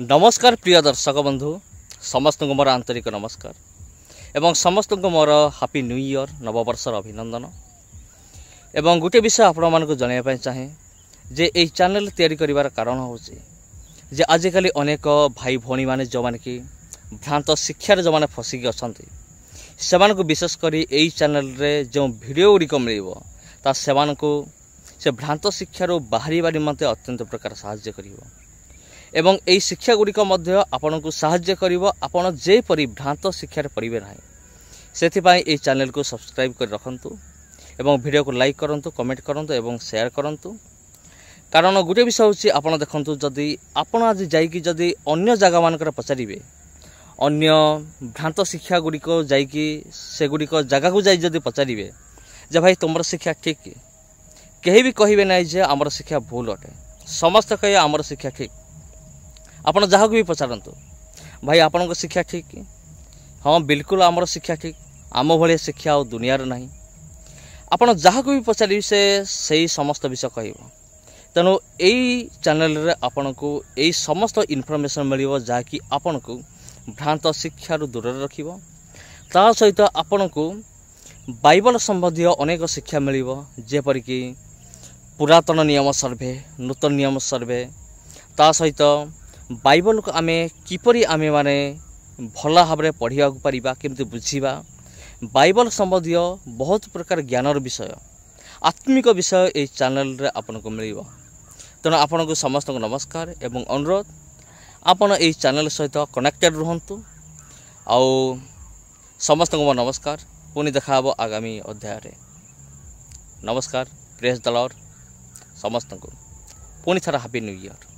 নমস্কাৰ প্ৰিয় দৰ্শক বন্ধু সমস্ত মোৰ আন্তৰিক নমস্কাৰ এবং সমস্ত মোৰ হাপি নিউ ইয়াৰ নৱবৰ্ষৰ অভিনন্দন এবং গোটেই বিষয় আপোনাক জনাব চাহে যে এই চেনেল তৈয়াৰ কৰাৰ কাৰণ হ'ল যে আজিকালি অনেক ভাই ভনী মানে যোন কি ভ্ৰান্ত শিক্ষাৰে যোন ফচিকি অনেক বিশেষ কৰি এই চেনেলৰে যোন ভিডিঅ' গুড়িক মিলিব তাক সেই ভ্ৰান্ত শিক্ষাৰ বাহিৰ নিমন্তে অত্যন্ত প্ৰকাৰ সাহায্য কৰিব এবং এই ଶିକ୍ଷାଗୁଡ଼ିକ ମଧ୍ୟ ଆପଣଙ୍କୁ ସାହାଯ୍ୟ କରିବ ଆପଣ ଯେପରି ଭ୍ରାନ୍ତ ଶିକ୍ଷାରେ ପଡ଼ିବେ ନାହିଁ ସେଥିପାଇଁ ଏହି ଚ୍ୟାନେଲକୁ ସବସ୍କ୍ରାଇବ୍ କରି ରଖନ୍ତୁ ଏବଂ ଭିଡ଼ିଓକୁ ଲାଇକ୍ କରନ୍ତୁ କମେଣ୍ଟ କରନ୍ତୁ ଏବଂ ସେୟାର କରନ୍ତୁ କାରଣ ଗୋଟିଏ ବିଷୟ ହେଉଛି ଆପଣ ଦେଖନ୍ତୁ ଯଦି ଆପଣ ଆଜି ଯାଇକି ଯଦି ଅନ୍ୟ ଜାଗାମାନଙ୍କରେ ପଚାରିବେ ଅନ୍ୟ ଭ୍ରାନ୍ତ ଶିକ୍ଷାଗୁଡ଼ିକ ଯାଇକି ସେଗୁଡ଼ିକ ଜାଗାକୁ ଯାଇ ଯଦି ପଚାରିବେ ଯେ ଭାଇ ତୁମର ଶିକ୍ଷା ଠିକ୍ କେହି ବି କହିବେ ନାହିଁ ଯେ ଆମର ଶିକ୍ଷା ଭୁଲ ଅଟେ ସମସ୍ତେ କହିବେ ଆମର ଶିକ୍ଷା ଠିକ୍ ଆପଣ ଯାହାକୁ ବି ପଚାରନ୍ତୁ ଭାଇ ଆପଣଙ୍କ ଶିକ୍ଷା ଠିକ୍ ହଁ ବିଲକୁଲ ଆମର ଶିକ୍ଷା ଠିକ୍ ଆମ ଭଳିଆ ଶିକ୍ଷା ଆଉ ଦୁନିଆରେ ନାହିଁ ଆପଣ ଯାହାକୁ ବି ପଚାରିବେ ସେ ସେଇ ସମସ୍ତ ବିଷୟ କହିବ ତେଣୁ ଏଇ ଚ୍ୟାନେଲରେ ଆପଣଙ୍କୁ ଏଇ ସମସ୍ତ ଇନଫର୍ମେସନ୍ ମିଳିବ ଯାହାକି ଆପଣଙ୍କୁ ଭ୍ରାନ୍ତ ଶିକ୍ଷାରୁ ଦୂରରେ ରଖିବ ତା ସହିତ ଆପଣଙ୍କୁ ବାଇବଲ ସମ୍ବନ୍ଧୀୟ ଅନେକ ଶିକ୍ଷା ମିଳିବ ଯେପରିକି ପୁରାତନ ନିୟମ ସର୍ଭେ ନୂତନ ନିୟମ ସର୍ଭେ ତା ସହିତ ବାଇବଲକୁ ଆମେ କିପରି ଆମେମାନେ ଭଲ ଭାବରେ ପଢ଼ିବାକୁ ପାରିବା କେମିତି ବୁଝିବା ବାଇବଲ ସମ୍ବନ୍ଧୀୟ ବହୁତ ପ୍ରକାର ଜ୍ଞାନର ବିଷୟ ଆତ୍ମିକ ବିଷୟ ଏହି ଚ୍ୟାନେଲରେ ଆପଣଙ୍କୁ ମିଳିବ ତେଣୁ ଆପଣଙ୍କୁ ସମସ୍ତଙ୍କୁ ନମସ୍କାର ଏବଂ ଅନୁରୋଧ ଆପଣ ଏହି ଚ୍ୟାନେଲ ସହିତ କନେକ୍ଟେଡ଼ ରୁହନ୍ତୁ ଆଉ ସମସ୍ତଙ୍କୁ ମୋ ନମସ୍କାର ପୁଣି ଦେଖାହେବ ଆଗାମୀ ଅଧ୍ୟାୟରେ ନମସ୍କାର ପ୍ରେସ୍ ଦଲର ସମସ୍ତଙ୍କୁ ପୁଣି ଥରେ ହାପି ନ୍ୟୁ ଇୟର୍